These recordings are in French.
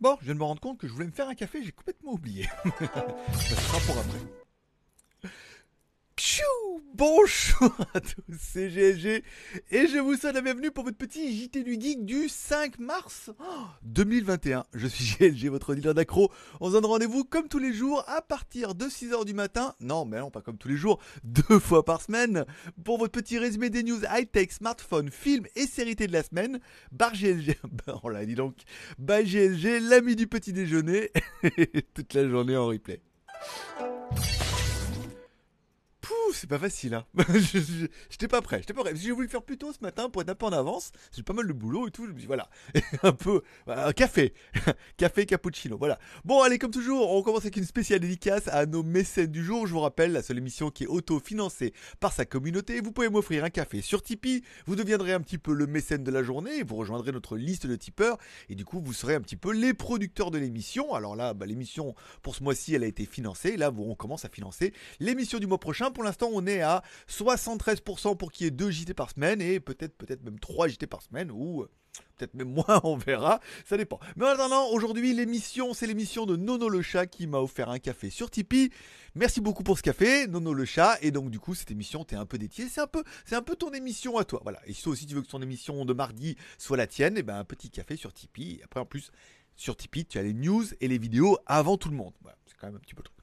Bon, je viens de me rendre compte que je voulais me faire un café, j'ai complètement oublié. Ça sera pour après. Bonjour à tous, c'est GSG et je vous souhaite la bienvenue pour votre petit JT du Geek du 5 mars 2021. Je suis GLG, votre dealer d'accro. On se donne rendez-vous comme tous les jours à partir de 6h du matin. Non, mais non, pas comme tous les jours, deux fois par semaine pour votre petit résumé des news high-tech, smartphone, films et séries de la semaine. Bar GLG, bah, on l'a dit donc, bar GLG, l'ami du petit déjeuner, toute la journée en replay c'est pas facile, hein. j'étais pas prêt, j'étais pas prêt. J'ai voulu le faire plus tôt ce matin pour être un peu en avance. J'ai pas mal de boulot et tout. Je me dis, voilà. un peu, euh, un café. café cappuccino. Voilà. Bon, allez, comme toujours, on commence avec une spéciale dédicace à nos mécènes du jour. Je vous rappelle, la seule émission qui est auto-financée par sa communauté. Vous pouvez m'offrir un café sur Tipeee. Vous deviendrez un petit peu le mécène de la journée. Vous rejoindrez notre liste de tipeurs. Et du coup, vous serez un petit peu les producteurs de l'émission. Alors là, bah, l'émission, pour ce mois-ci, elle a été financée. Là, on commence à financer l'émission du mois prochain pour l'instant, on est à 73% pour qu'il y ait 2 JT par semaine et peut-être peut-être même 3 JT par semaine ou euh, peut-être même moins, on verra, ça dépend. Mais en attendant, aujourd'hui, l'émission, c'est l'émission de Nono le chat qui m'a offert un café sur Tipeee. Merci beaucoup pour ce café, Nono le chat. Et donc, du coup, cette émission, tu es un peu détié C'est un peu, c'est un peu ton émission à toi. Voilà. Et si toi aussi tu veux que ton émission de mardi soit la tienne, et eh ben, un petit café sur Tipeee. après, en plus, sur Tipeee, tu as les news et les vidéos avant tout le monde. C'est quand même un petit peu le truc.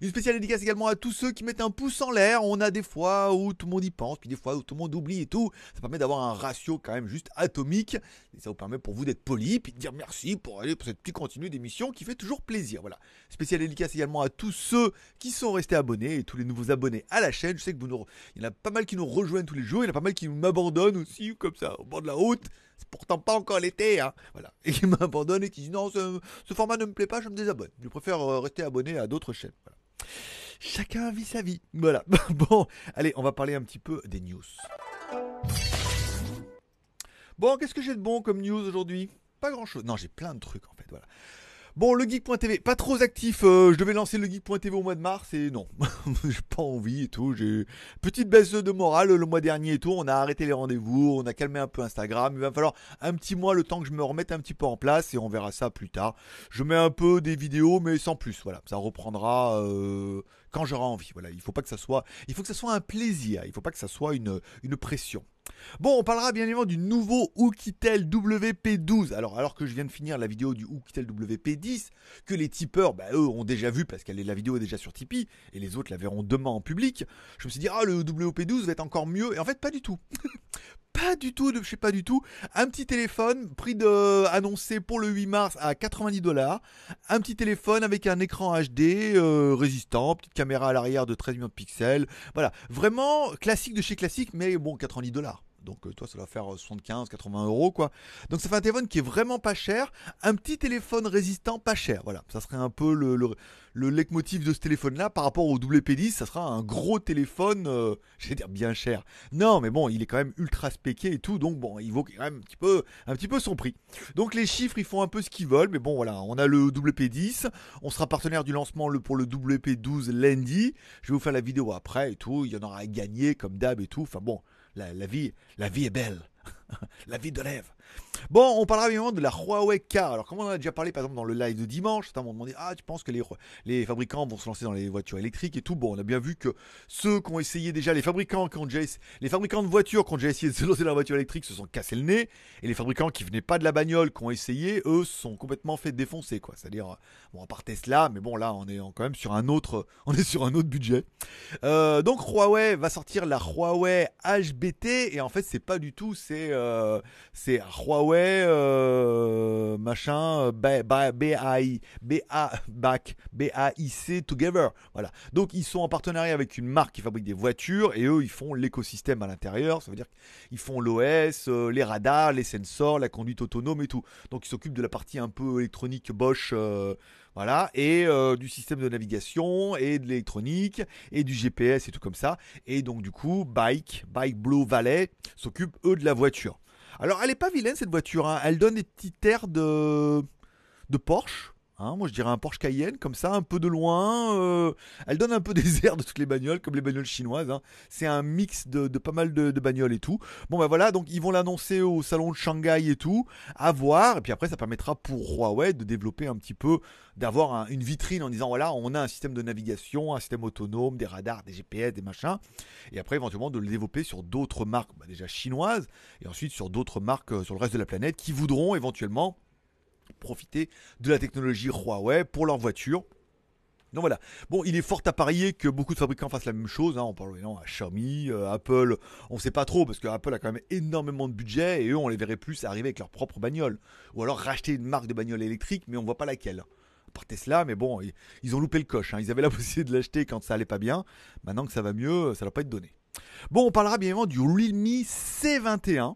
Une spéciale dédicace également à tous ceux qui mettent un pouce en l'air. On a des fois où tout le monde y pense, puis des fois où tout le monde oublie et tout. Ça permet d'avoir un ratio quand même juste atomique. Et ça vous permet pour vous d'être poli, puis de dire merci pour aller pour cette petite continue d'émission qui fait toujours plaisir. Voilà. Spéciale dédicace également à tous ceux qui sont restés abonnés et tous les nouveaux abonnés à la chaîne. Je sais que vous nous... il y en a pas mal qui nous rejoignent tous les jours, il y en a pas mal qui m'abandonnent aussi comme ça au bord de la route pourtant pas encore l'été, hein. voilà. Et qui m'abandonne et qui dit non, ce, ce, format ne me plaît pas, je me désabonne. Je préfère euh, rester abonné à d'autres chaînes. Voilà. Chacun vit sa vie. Voilà. Bon, allez, on va parler un petit peu des news. Bon, qu'est-ce que j'ai de bon comme news aujourd'hui Pas grand-chose. Non, j'ai plein de trucs en fait. Voilà. Bon, le geek.tv, pas trop actif. Euh, je devais lancer le geek.tv au mois de mars et non, j'ai pas envie et tout. J'ai petite baisse de morale le mois dernier et tout. On a arrêté les rendez-vous, on a calmé un peu Instagram. Il va falloir un petit mois le temps que je me remette un petit peu en place et on verra ça plus tard. Je mets un peu des vidéos mais sans plus. Voilà, ça reprendra euh, quand j'aurai envie. Voilà, il faut pas que ça soit, il faut que ça soit un plaisir. Il faut pas que ça soit une une pression. Bon, on parlera bien évidemment du nouveau Oukitel WP12. Alors, alors que je viens de finir la vidéo du Oukitel WP10, que les tipeurs, bah, eux, ont déjà vu parce qu'elle est la vidéo est déjà sur Tipeee, et les autres la verront demain en public, je me suis dit, ah, le WP12 va être encore mieux. Et en fait, pas du tout. pas du tout, je sais pas du tout. Un petit téléphone, prix de, annoncé pour le 8 mars à 90 dollars. Un petit téléphone avec un écran HD euh, résistant, petite caméra à l'arrière de 13 millions de pixels. Voilà, vraiment classique de chez classique, mais bon, 90 dollars. Donc euh, toi, ça va faire 75, euh, 80 euros, quoi. Donc ça fait un téléphone qui est vraiment pas cher, un petit téléphone résistant pas cher. Voilà, ça serait un peu le, le leitmotiv de ce téléphone-là par rapport au WP10, ça sera un gros téléphone, euh, j'allais dire bien cher. Non, mais bon, il est quand même ultra spéqué et tout, donc bon, il vaut quand même un petit peu, un peu son prix. Donc les chiffres, ils font un peu ce qu'ils veulent, mais bon, voilà, on a le WP10, on sera partenaire du lancement pour le WP12 lundi. Je vais vous faire la vidéo après et tout, il y en aura à gagner comme d'hab et tout. Enfin bon, la, la vie, la vie est belle, la vie de rêve. Bon, on parlera évidemment de la Huawei Car Alors, comme on en a déjà parlé par exemple dans le live de dimanche, certains m'ont demandé Ah, tu penses que les, les fabricants vont se lancer dans les voitures électriques et tout Bon, on a bien vu que ceux qui ont essayé déjà, les fabricants, les fabricants de voitures qui ont déjà essayé de se lancer dans la voiture électrique se sont cassés le nez. Et les fabricants qui venaient pas de la bagnole, qui ont essayé, eux, sont complètement fait défoncer, quoi. C'est-à-dire, bon, à part Tesla, mais bon, là, on est quand même sur un autre, on est sur un autre budget. Euh, donc, Huawei va sortir la Huawei HBT. Et en fait, c'est pas du tout, c'est euh, Huawei euh, machin, BAI euh, ba bac b Together. Voilà. Donc ils sont en partenariat avec une marque qui fabrique des voitures et eux ils font l'écosystème à l'intérieur. Ça veut dire qu'ils font l'OS, euh, les radars, les sensors, la conduite autonome et tout. Donc ils s'occupent de la partie un peu électronique Bosch. voilà, et du système de navigation, et de l'électronique, et du GPS, et tout comme ça. Et donc du coup, Bike, Bike Blue Valley s'occupe eux de la voiture. Alors, elle est pas vilaine cette voiture. Hein. Elle donne des petits airs de, de Porsche. Hein, moi je dirais un Porsche Cayenne, comme ça, un peu de loin. Euh, elle donne un peu des airs de toutes les bagnoles, comme les bagnoles chinoises. Hein. C'est un mix de, pas mal de, bagnoles et tout. Bon ben voilà, donc ils vont l'annoncer au salon de Shanghai et tout, à voir. Et puis après ça permettra pour Huawei de développer un petit peu, d'avoir une vitrine en disant voilà, on a un système de navigation, un système autonome, des radars, des GPS, des machins. Et après éventuellement de le développer sur d'autres marques, bah, déjà chinoises, et ensuite sur d'autres marques euh, sur le reste de la planète qui voudront éventuellement profiter de la technologie Huawei pour leur voiture. Donc voilà. Bon, il est fort à parier que beaucoup de fabricants fassent la même chose. On parle maintenant à Xiaomi, euh, Apple. On ne sait pas trop parce que Apple a quand même énormément de budget et eux, on les verrait plus arriver avec leur propre bagnole. Ou alors racheter une marque de bagnole électrique, mais on ne voit pas laquelle. Par Tesla, mais bon, ils, ont loupé le coche. Hein. Ils avaient la possibilité de l'acheter quand ça n'allait pas bien. Maintenant que ça va mieux, ça ne doit pas être donné. Bon, on parlera bien évidemment du Realme C21.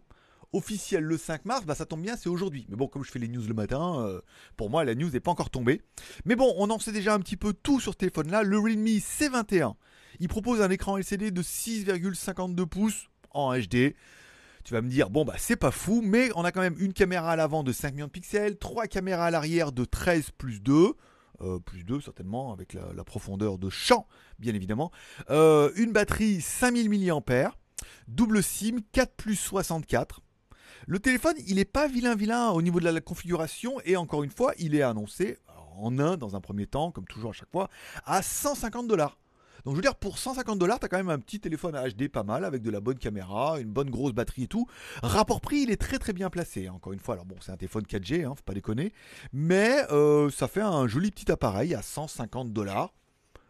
Officiel le 5 mars, bah ça tombe bien, c'est aujourd'hui. Mais bon, comme je fais les news le matin, euh, pour moi la news n'est pas encore tombée. Mais bon, on en sait déjà un petit peu tout sur ce téléphone là. Le Realme C21, il propose un écran LCD de 6,52 pouces en HD. Tu vas me dire, bon bah c'est pas fou, mais on a quand même une caméra à l'avant de 5 millions de pixels, 3 caméras à l'arrière de 13 plus 2. Euh, plus 2 certainement avec la, profondeur de champ bien évidemment, euh, une batterie 5000 mAh, double SIM 4 plus 64, le téléphone, il n'est pas vilain vilain au niveau de la configuration et encore une fois, il est annoncé en un, dans un premier temps, comme toujours à chaque fois, à 150 dollars. Donc je veux dire, pour 150 dollars, t'as quand même un petit téléphone à HD pas mal, avec de la bonne caméra, une bonne grosse batterie et tout. Rapport prix, il est très très bien placé, hein, encore une fois. Alors bon, c'est un téléphone 4G, hein, faut pas déconner. Mais euh, ça fait un joli petit appareil à 150 dollars.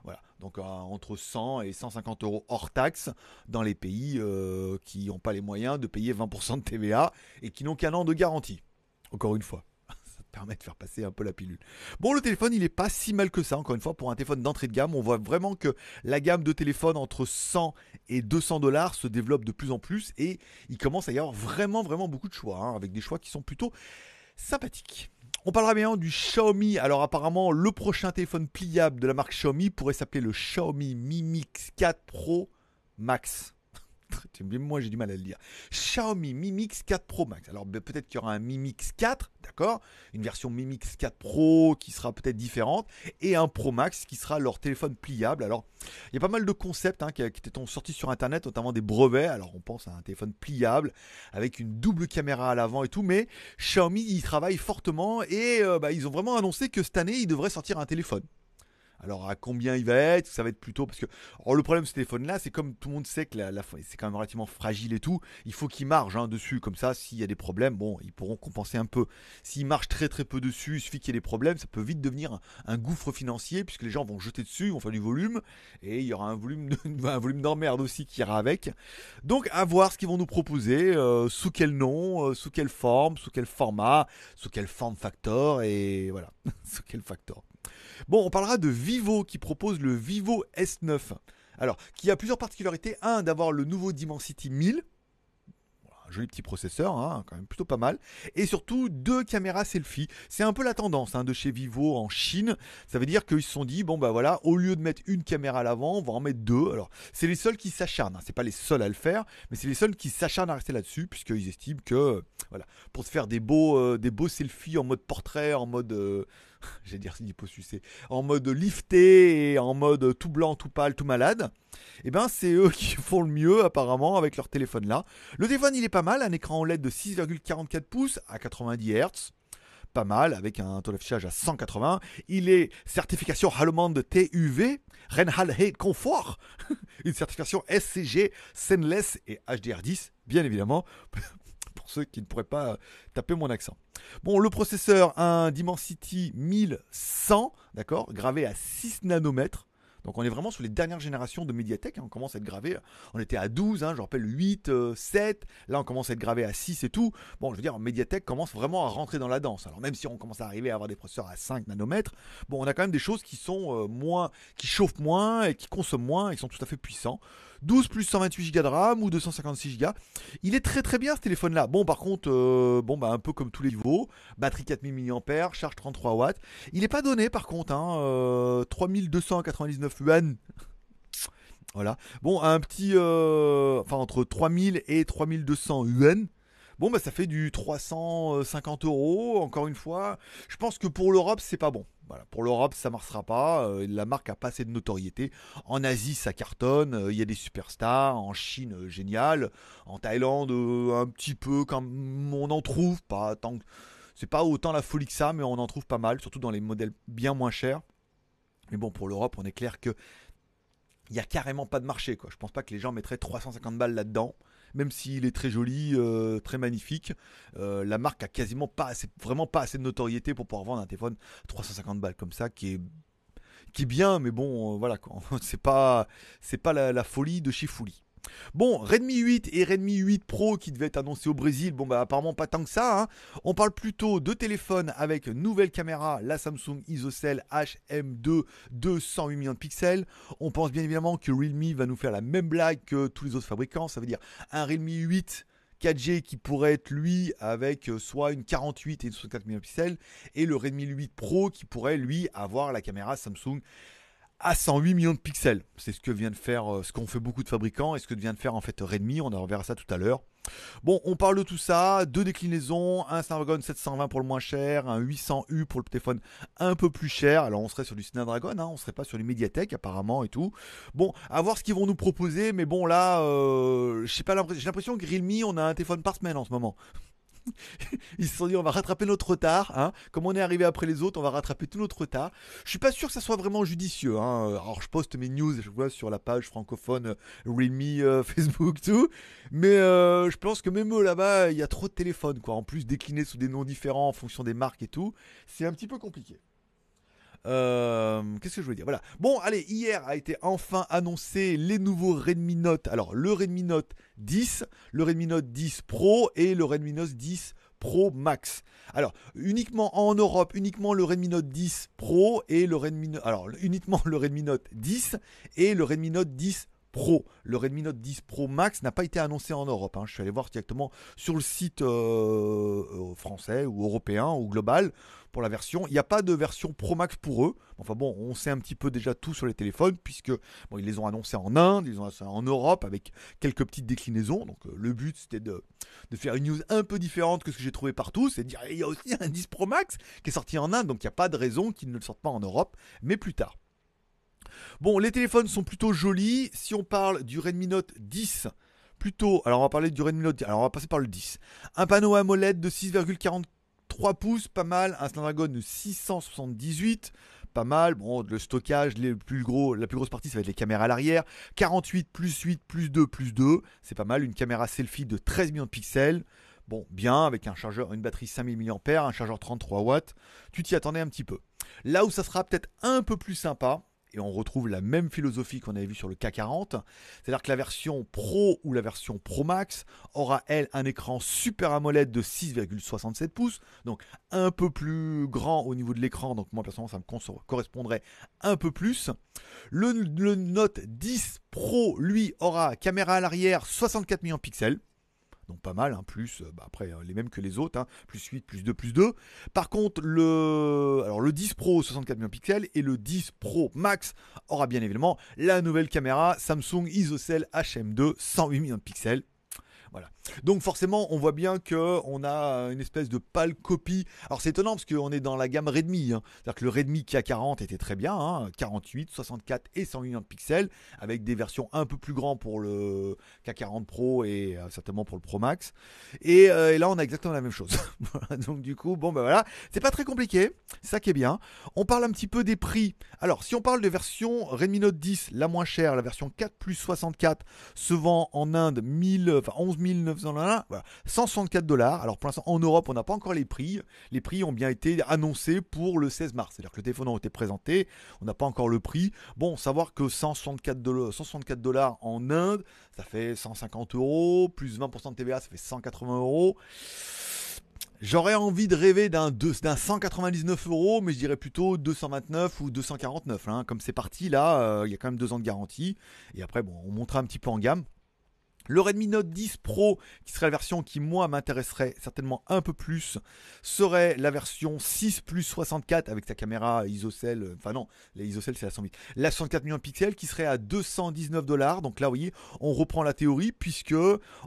Voilà. Donc euh, entre 100 et 150 euros hors taxe dans les pays euh, qui n'ont pas les moyens de payer 20% de TVA et qui n'ont qu'un an de garantie. Encore une fois ça permet de faire passer un peu la pilule. Bon, le téléphone, il n'est pas si mal que ça, encore une fois, pour un téléphone d'entrée de gamme. On voit vraiment que la gamme de téléphones entre 100 et 200 dollars se développe de plus en plus et il commence à y avoir vraiment, vraiment beaucoup de choix, hein, avec des choix qui sont plutôt sympathiques. On parlera bien du Xiaomi. Alors apparemment, le prochain téléphone pliable de la marque Xiaomi pourrait s'appeler le Xiaomi Mi Mix 4 Pro Max. moi, j'ai du mal à le dire. Xiaomi Mi Mix 4 Pro Max. Alors, peut-être qu'il y aura un Mi Mix 4, d'accord Une version Mi Mix 4 Pro qui sera peut-être différente. Et un Pro Max qui sera leur téléphone pliable. Alors, il y a pas mal de concepts hein, qui, étaient sortis sur Internet, notamment des brevets. Alors, on pense à un téléphone pliable avec une double caméra à l'avant et tout. Mais Xiaomi, ils travaille fortement et euh, bah, ils ont vraiment annoncé que cette année, ils devraient sortir un téléphone. Alors à combien il va être Ça va être plutôt parce que le problème de ce téléphone-là, c'est comme tout le monde sait que la, c'est quand même relativement fragile et tout. Il faut qu'il marche hein, dessus, comme ça, s'il y a des problèmes, bon, ils pourront compenser un peu. S'il marche très très peu dessus, il suffit qu'il y ait des problèmes, ça peut vite devenir un, gouffre financier puisque les gens vont jeter dessus, vont faire du volume et il y aura un volume volume d'emmerde aussi qui ira avec. Donc à voir ce qu'ils vont nous proposer, euh, sous quel nom, euh, sous quelle forme, sous quel format, sous quelle forme factor et voilà, sous quel factor. Bon, on parlera de Vivo qui propose le Vivo S9. Alors, qui a plusieurs particularités. Un, d'avoir le nouveau Dimensity 1000. Un joli petit processeur, hein, quand même plutôt pas mal. Et surtout, deux caméras selfie. C'est un peu la tendance hein, de chez Vivo en Chine. Ça veut dire qu'ils se sont dit, bon bah voilà, au lieu de mettre une caméra à l'avant, on va en mettre deux. Alors, c'est les seuls qui s'acharnent. Hein. C'est pas les seuls à le faire, mais c'est les seuls qui s'acharnent à rester là-dessus, puisqu'ils estiment que, voilà, pour se faire des beaux, euh, des beaux selfies en mode portrait, en mode... Euh, j'ai dire en mode lifté et en mode tout blanc, tout pâle, tout malade, eh ben c'est eux qui font le mieux apparemment avec leur téléphone là. Le téléphone il est pas mal, un écran OLED de 6,44 pouces à 90 Hz. Pas mal, avec un taux d'affichage à 180. Il est certification allemande TUV, head Confort, une certification SCG, Sendless et HDR10, bien évidemment, pour ceux qui ne pourraient pas taper mon accent. Bon, le processeur, un Dimensity 1100, d'accord, gravé à 6 nanomètres. Donc on est vraiment sur les dernières générations de MediaTek. Hein. on commence à être gravé. On était à 12, hein, je rappelle 8, 7. Euh, Là on commence à être gravé à 6 et tout. Bon, je veux dire, Mediatek commence vraiment à rentrer dans la danse. Alors même si on commence à arriver à avoir des processeurs à 5 nanomètres, bon, on a quand même des choses qui sont euh, moins, qui chauffent moins et qui consomment moins Ils sont tout à fait puissants. 12 plus 128 Go de RAM ou 256 Go. Il est très très bien ce téléphone là. Bon par contre, euh, bon bah un peu comme tous les niveaux, batterie 4000 mAh, charge 33 W. Il n'est pas donné par contre, 3299 hein, euh, yuan. Voilà. Bon, un petit, euh, enfin entre 3000 et 3200 yuan. Bon, bah, ça fait du 350 euros, encore une fois. Je pense que pour l'Europe, c'est pas bon. Voilà, pour l'Europe, ça ne marchera pas. Euh, la marque a pas assez de notoriété. En Asie, ça cartonne. Euh, il y a des superstars. En Chine, euh, génial. En Thaïlande, un petit peu comme on en trouve. Pas tant C'est pas autant la folie que ça, mais on en trouve pas mal, surtout dans les modèles bien moins chers. Mais bon, pour l'Europe, on est clair que il n'y a carrément pas de marché. Quoi. Je pense pas que les gens mettraient 350 balles là-dedans même s'il est très joli, euh, très magnifique, euh, la marque a quasiment pas assez, vraiment pas assez de notoriété pour pouvoir vendre un téléphone 350 balles comme ça, qui est qui est bien, mais bon, euh, voilà, c'est pas, c'est pas la, folie de chez Bon, Redmi 8 et Redmi 8 Pro qui devaient être annoncés au Brésil, bon bah apparemment pas tant que ça. Hein. On parle plutôt de téléphone avec nouvelle caméra, la Samsung ISOCELL HM2 108 millions de pixels. On pense bien évidemment que Realme va nous faire la même blague que tous les autres fabricants, ça veut dire un Realme 8 4G qui pourrait être lui avec euh, soit une 48 et une 64 millions de pixels et le Redmi 8 Pro qui pourrait lui avoir la caméra Samsung à 108 millions de pixels. C'est ce que vient de faire, euh, ce qu'ont fait beaucoup de fabricants et ce que vient de faire en fait Redmi. On en reverra ça tout à l'heure. Bon, on parle de tout ça, deux déclinaisons, un Snapdragon 720 pour le moins cher, un 800U pour le téléphone un peu plus cher. Alors on serait sur du Snapdragon, hein, on serait pas sur les Mediatek apparemment et tout. Bon, à voir ce qu'ils vont nous proposer, mais bon là, euh, j'ai l'impression, j'ai l'impression que Realme on a un téléphone par semaine en ce moment. Ils se sont dit on va rattraper notre retard. Hein. Comme on est arrivé après les autres, on va rattraper tout notre retard. Je suis pas sûr que ça soit vraiment judicieux. Hein. Alors je poste mes news, je vois sur la page francophone euh, Realme, euh, Facebook, tout. Mais euh, je pense que même là-bas, il y a trop de téléphones. quoi. En plus déclinés sous des noms différents en fonction des marques et tout. C'est un petit peu compliqué. Euh, qu'est-ce que je veux dire Voilà. Bon, allez, hier a été enfin annoncé les nouveaux Redmi Note. Alors, le Redmi Note 10, le Redmi Note 10 Pro et le Redmi Note 10 Pro Max. Alors, uniquement en Europe, uniquement le Redmi Note 10 Pro et le Redmi Note, alors uniquement le Redmi Note 10 et le Redmi Note 10 Pro. Le Redmi Note 10 Pro Max n'a pas été annoncé en Europe. Hein. Je suis allé voir directement sur le site euh, euh, français ou européen ou global pour la version. Il n'y a pas de version Pro Max pour eux. Enfin bon, on sait un petit peu déjà tout sur les téléphones, puisque bon, ils les ont annoncés en Inde, ils ont en Europe, avec quelques petites déclinaisons. Donc euh, le but, c'était de, faire une news un peu différente que ce que j'ai trouvé partout. C'est de dire, il y a aussi un 10 Pro Max qui est sorti en Inde, donc il n'y a pas de raison qu'ils ne le sortent pas en Europe, mais plus tard. Bon, les téléphones sont plutôt jolis. Si on parle du Redmi Note 10, plutôt, alors on va parler du Redmi Note, alors on va passer par le 10. Un panneau AMOLED de 6,44 3 pouces, pas mal. Un Snapdragon 678, pas mal. Bon, le stockage, les plus gros, la plus grosse partie, ça va être les caméras à l'arrière. 48 plus 8 plus 2 plus 2, c'est pas mal. Une caméra selfie de 13 millions de pixels. Bon, bien, avec un chargeur, une batterie 5000 mAh, un chargeur 33 watts. Tu t'y attendais un petit peu. Là où ça sera peut-être un peu plus sympa, et on retrouve la même philosophie qu'on avait vu sur le K40. C'est-à-dire que la version Pro ou la version Pro Max aura, elle, un écran Super AMOLED de 6,67 pouces, donc un peu plus grand au niveau de l'écran, donc moi personnellement ça me correspondrait un peu plus. Le, le Note 10 Pro, lui, aura caméra à l'arrière 64 millions de pixels donc pas mal, hein, plus, euh, bah, après hein, les mêmes que les autres, hein, plus 8, plus 2, plus 2. Par contre, le, alors le 10 Pro 64 millions de pixels et le 10 Pro Max aura bien évidemment la nouvelle caméra Samsung ISOCELL HM2 108 millions de pixels voilà. Donc forcément, on voit bien que on a une espèce de pâle copie. Alors c'est étonnant parce qu'on est dans la gamme Redmi. Hein. C'est-à-dire que le Redmi K40 était très bien, 48, hein. 64 et millions de pixels, avec des versions un peu plus grandes pour le K40 Pro et euh, certainement pour le Pro Max. Euh, et, là, on a exactement la même chose. Donc du coup, bon ben voilà, c'est pas très compliqué. Ça qui est bien. On parle un petit peu des prix. Alors si on parle de version Redmi Note 10, la moins chère, la version 4 plus 64, se vend en Inde 1000, enfin 11 164 dollars. Alors pour l'instant, en Europe, on n'a pas encore les prix. Les prix ont bien été annoncés pour le 16 mars. C'est-à-dire que le téléphone a été présenté, on n'a pas encore le prix. Bon, savoir que 164 dollars, en Inde, ça fait 150 euros, plus 20% de TVA, ça fait 180 euros. J'aurais envie de rêver d'un 199 euros, mais je dirais plutôt 229 ou 249. Hein. Comme c'est parti, là, euh, il y a quand même deux ans de garantie. Et après, bon, on montera un petit peu en gamme. Le Redmi Note 10 Pro, qui serait la version qui moi m'intéresserait certainement un peu plus, serait la version 6 plus 64 avec sa caméra ISOCELL, euh, enfin non, la ISOCELL c'est la 108, la 64 millions de pixels qui serait à 219 dollars. Donc là, vous voyez, on reprend la théorie puisque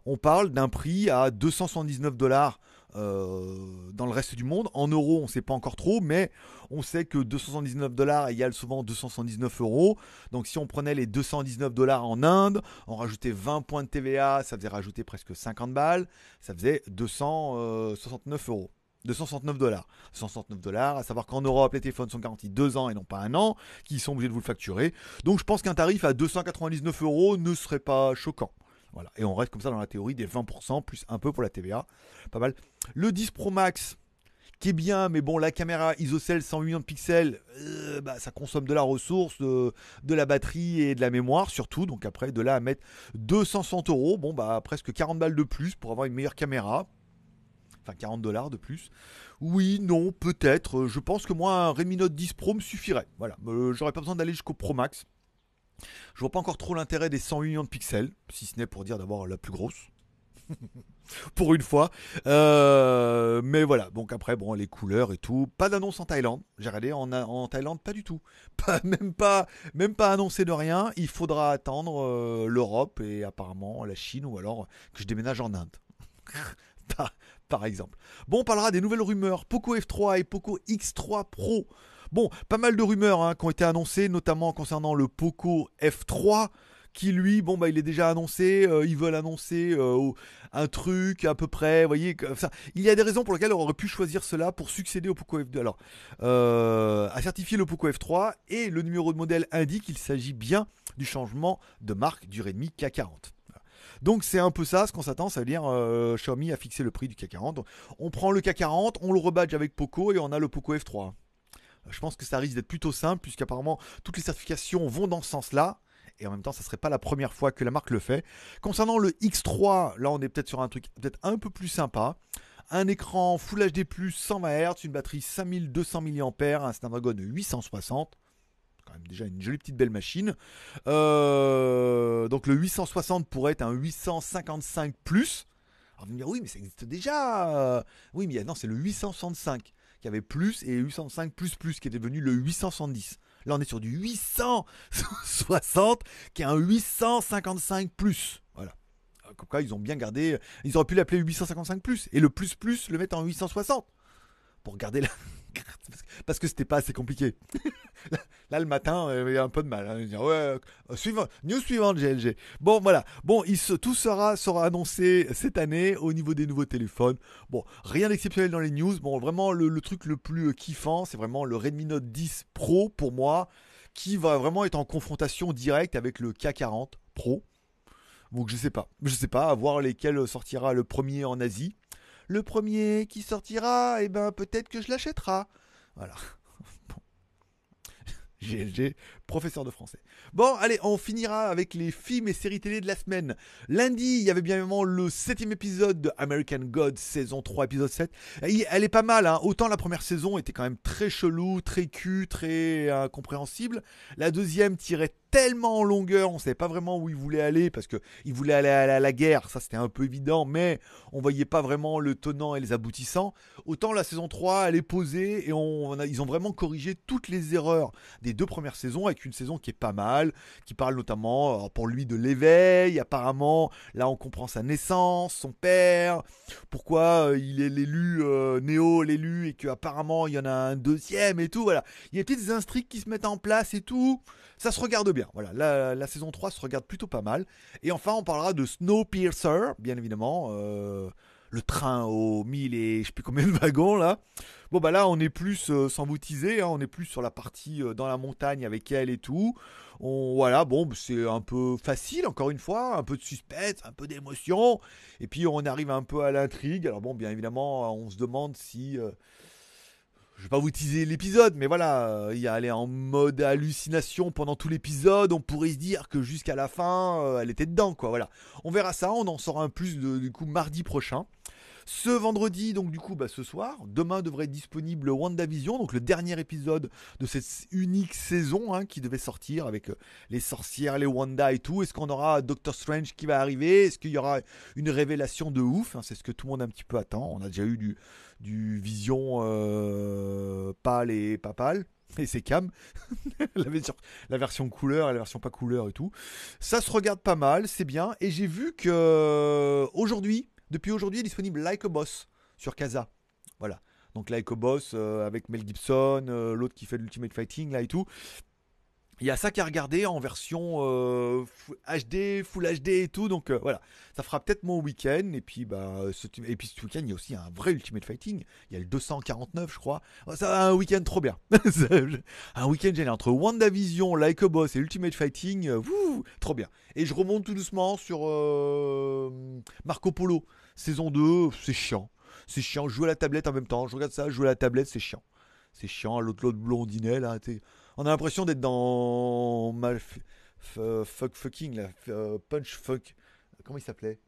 on parle d'un prix à 279 dollars euh, dans le reste du monde. En euros, on ne sait pas encore trop, mais on sait que 279 dollars égale souvent 279 euros. Donc si on prenait les 219 dollars en Inde, on rajoutait 20 points de TVA, ça faisait rajouter presque 50 balles, ça faisait 269 euros. 269 dollars. 169 dollars, à savoir qu'en Europe, les téléphones sont garantis deux ans et non pas un an, qui sont obligés de vous le facturer. Donc je pense qu'un tarif à 299 euros ne serait pas choquant. Et on reste comme ça dans la théorie des 20% plus un peu pour la TVA. Pas mal. Le 10 Pro Max, qui est bien, mais bon, la caméra ISOCELL 108 millions de pixels, euh, bah, ça consomme de la ressource, de, la batterie et de la mémoire surtout. Donc après, de là à mettre 260 euros, bon, bah presque 40 balles de plus pour avoir une meilleure caméra. Enfin, 40 dollars de plus. Oui, non, peut-être. Euh, je pense que moi, un Redmi Note 10 Pro me suffirait. Voilà, euh, j'aurais pas besoin d'aller jusqu'au Pro Max. Je vois pas encore trop l'intérêt des 100 millions de pixels, si ce n'est pour dire d'avoir la plus grosse. pour une fois. Euh, mais voilà, donc après, bon, les couleurs et tout. Pas d'annonce en Thaïlande. J'ai regardé en, Thaïlande, pas du tout. Pas, même, pas, même pas annoncé de rien. Il faudra attendre euh, l'Europe et apparemment la Chine ou alors que je déménage en Inde. par, par exemple. Bon, on parlera des nouvelles rumeurs. Poco F3 et Poco X3 Pro. Bon, pas mal de rumeurs hein, qui ont été annoncées, notamment concernant le Poco F3 qui lui, bon bah il est déjà annoncé, euh, ils veulent annoncer euh, un truc à peu près, vous voyez, ça. il y a des raisons pour lesquelles on aurait pu choisir cela pour succéder au Poco F2. Alors, euh, à certifier le Poco F3 et le numéro de modèle indique qu'il s'agit bien du changement de marque du Redmi K40. Donc c'est un peu ça ce qu'on s'attend, ça veut dire Xiaomi a fixé le prix du K40. on prend le K40, on le rebadge avec Poco et on a le Poco F3. Euh, je pense que ça risque d'être plutôt simple, puisqu'apparemment toutes les certifications vont dans ce sens-là. Et en même temps, ça ne serait pas la première fois que la marque le fait. Concernant le X3, là on est peut-être sur un truc peut-être un peu plus sympa un écran Full HD+, 120 Hz, une batterie 5200 mAh, un Snapdragon 860. Quand même déjà une jolie petite belle machine. Euh, donc le 860 pourrait être un 855 plus. Alors vous me dire oui mais ça existe déjà. Oui mais non c'est le 865 qui avait plus et 805 plus plus qui était devenu le 870. Là, on est sur du 860 qui est un 855 plus. Voilà. Comme quoi, ils ont bien gardé. Ils auraient pu l'appeler 855 plus et le plus plus le mettre en 860 pour garder la. parce que c'était pas assez compliqué. Là, le matin, euh, il y a un peu de mal. Hein. Euh, suivant, news suivante, GLG. Bon, voilà. Bon, tout sera, annoncé cette année au niveau des nouveaux téléphones. Bon, rien d'exceptionnel dans les news. Bon, vraiment, le, truc le plus euh, kiffant, c'est vraiment le Redmi Note 10 Pro pour moi, qui va vraiment être en confrontation directe avec le K40 Pro. Donc, je sais pas. Je ne sais pas, à voir lesquels sortira le premier en Asie le premier qui sortira, et eh ben peut-être que je l'achèterai. Voilà. Bon. GLG, professeur de français. Bon, allez, on finira avec les films et séries télé de la semaine. Lundi, il y avait bien évidemment le septième épisode de American God, saison 3, épisode 7. Elle est pas mal, hein. autant la première saison était quand même très chelou, très cul, très incompréhensible. La deuxième tirait tellement en longueur, on ne savait pas vraiment où il voulait aller, parce qu'il voulait aller à la, guerre, ça c'était un peu évident, mais on voyait pas vraiment le tenant et les aboutissants. Autant la saison 3, elle est posée, et ils ont vraiment corrigé toutes les erreurs des deux premières saisons, avec une saison qui est pas mal, qui parle notamment pour lui de l'éveil, apparemment, là on comprend sa naissance, son père, pourquoi euh, il est l'élu, euh, Néo l'élu, et qu'apparemment il y en a un deuxième et tout, voilà. Il y a des petites intrigues qui se mettent en place et tout. Ça se regarde bien. Voilà, la, saison 3 se regarde plutôt pas mal. Et enfin, on parlera de Snowpiercer, bien évidemment. Euh, le train aux mille et je sais plus combien de wagons là. Bon bah là on est plus euh, sans vous hein, on est plus sur la partie euh, dans la montagne avec elle et tout. On voilà, bon bah, c'est un peu facile encore une fois, un peu de suspense, un peu d'émotion et puis on arrive un peu à l'intrigue. Alors bon bien évidemment, on se demande si je vais pas vous teaser l'épisode, mais voilà, euh, il y a elle en mode hallucination pendant tout l'épisode. On pourrait se dire que jusqu'à la fin, euh, elle était dedans, quoi. Voilà. On verra ça. On en saura un plus du coup mardi prochain. Ce vendredi, donc du coup, bah, ce soir, demain devrait être disponible WandaVision, donc le dernier épisode de cette unique saison hein, qui devait sortir avec euh, les sorcières, les Wanda et tout. Est-ce qu'on aura Doctor Strange qui va arriver Est-ce qu'il y aura une révélation de ouf hein, C'est ce que tout le monde un petit peu attend. On a déjà eu du, Vision euh, pâle et pas pâle et c'est cam. la, version, la, version, couleur et la version pas couleur et tout. Ça se regarde pas mal, c'est bien. Et j'ai vu que euh, aujourd'hui, depuis aujourd'hui, disponible Like a Boss sur Casa. Voilà. Donc Like a Boss euh, avec Mel Gibson, euh, l'autre qui fait de l'Ultimate Fighting là et tout. Il y a ça qui regarder en version HD, euh, Full HD et tout, donc euh, voilà, ça fera peut-être mon week-end. Et puis bah, ce, et puis week-end il y a aussi un vrai Ultimate Fighting. Il y a le 249, je crois. Oh, ça un week-end trop bien, un week-end génial entre WandaVision, Like a Boss et Ultimate Fighting, euh, trop bien. Et je remonte tout doucement sur Marco Polo saison 2, c'est chiant, c'est chiant. jouer à la tablette en même temps, je regarde ça, je joue à la tablette, c'est chiant, c'est chiant. L'autre blondinet là, tu on a l'impression d'être dans fuck fucking la euh, punch fuck. Comment il s'appelait?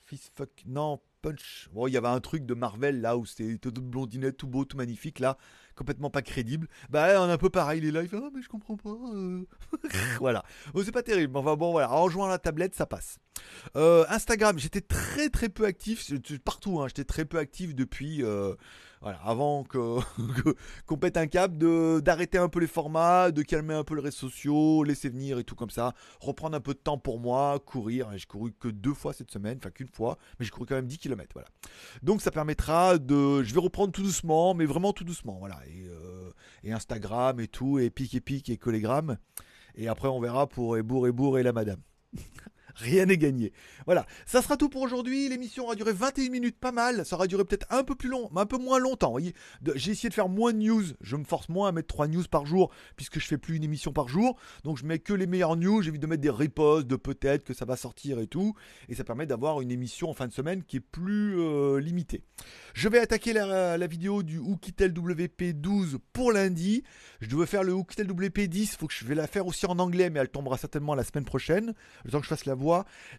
Fist fuck. Non, punch. Bon, il y avait un truc de Marvel là où c'était tout blondinet, tout beau, tout magnifique là, complètement pas crédible. Bah on est un peu pareil, il est là, il fait ah mais je comprends pas. Euh. voilà. Bon, c'est pas terrible. Enfin bon voilà, en jouant la tablette, ça passe. Euh, Instagram, j'étais très très peu actif partout. Hein. j'étais très peu actif depuis voilà, avant qu'on pète un cap, d'arrêter un peu les formats, de calmer un peu les réseaux sociaux, laisser venir et tout comme ça, reprendre un peu de temps pour moi, courir. J'ai couru que deux fois cette semaine, enfin qu'une fois, mais j'ai couru quand même 10 km. Voilà. Donc ça permettra de. Je vais reprendre tout doucement, mais vraiment tout doucement. Voilà. Et, euh, et Instagram et tout, et pic et pic et collégramme. Et après, on verra pour et bourre et la madame. rien n'est gagné. Voilà, ça sera tout pour aujourd'hui. L'émission aura duré 21 minutes, pas mal. Ça aura duré peut-être un peu plus long, mais un peu moins longtemps. J'ai essayé de faire moins de news. Je me force moins à mettre 3 news par jour, puisque je fais plus une émission par jour. Donc je mets que les meilleures news. J'évite de mettre des reposts de peut-être que ça va sortir et tout. Et ça permet d'avoir une émission en fin de semaine qui est plus euh, limitée. Je vais attaquer la, vidéo du Hookitel WP12 pour lundi. Je devais faire le Hookitel WP10. Il Faut que je vais la faire aussi en anglais, mais elle tombera certainement la semaine prochaine. Le temps que je fasse la voix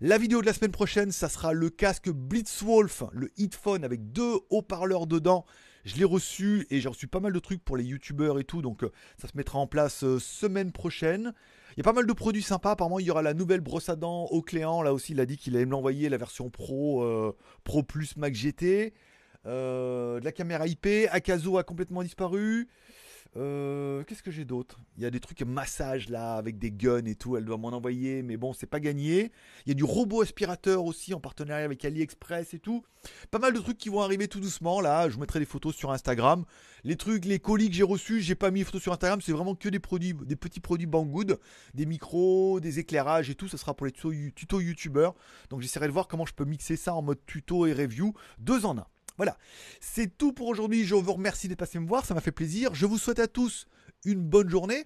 la vidéo de la semaine prochaine, ça sera le casque Blitzwolf, le headphone avec deux haut-parleurs dedans. Je l'ai reçu et j'ai reçu pas mal de trucs pour les youtubeurs et tout, donc euh, ça se mettra en place euh, semaine prochaine. Il y a pas mal de produits sympas. Apparemment, il y aura la nouvelle brosse à dents au Cléant. Là aussi, il a dit qu'il allait me l'envoyer, la version Pro, euh, Pro Plus Mac GT. de la caméra IP. Akazo a complètement disparu. Euh, qu'est-ce que j'ai d'autre Il y a des trucs massage là avec des guns et tout. Elle doit m'en envoyer, mais bon, c'est pas gagné. Il y a du robot aspirateur aussi en partenariat avec AliExpress et tout. Pas mal de trucs qui vont arriver tout doucement là. Je mettrai des photos sur Instagram. Les trucs, les colis que j'ai reçus, j'ai pas mis photos sur Instagram. C'est vraiment que des produits, des petits produits Banggood, des micros, des éclairages et tout. Ça sera pour les tutos, tutos youtubeurs. Donc j'essaierai de voir comment je peux mixer ça en mode tuto et review deux en un. Voilà, c'est tout pour aujourd'hui. Je vous remercie d'être passé me voir, ça m'a fait plaisir. Je vous souhaite à tous une bonne journée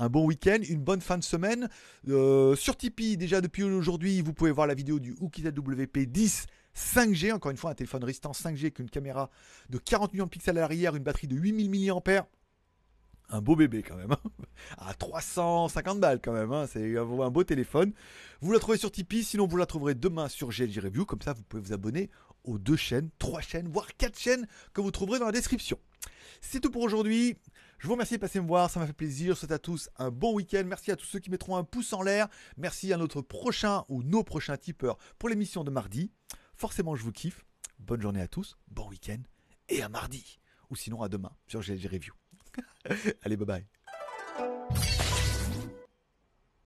un bon week-end, une bonne fin de semaine. Euh, sur Tipeee, déjà depuis aujourd'hui, vous pouvez voir la vidéo du Ukita WP10 5G. Encore une fois, un téléphone restant 5G avec une caméra de 40 millions de pixels à l'arrière, une batterie de 8000 mAh. Un beau bébé quand même, hein. à 350 balles quand même, hein. c'est un beau téléphone. Vous la trouvez sur Tipeee, sinon vous la trouverez demain sur GLG Review, comme ça vous pouvez vous abonner aux deux chaînes, trois chaînes, voire quatre chaînes que vous trouverez dans la description. C'est tout pour aujourd'hui. Je vous remercie de passer me voir, ça m'a fait plaisir. Je souhaite à tous un bon week-end. Merci à tous ceux qui mettront un pouce en l'air. Merci à notre prochain ou nos prochains tipeurs pour l'émission de mardi. Forcément, je vous kiffe. Bonne journée à tous, bon week-end et à mardi. Ou sinon à demain sur GLG Review. Allez, bye bye.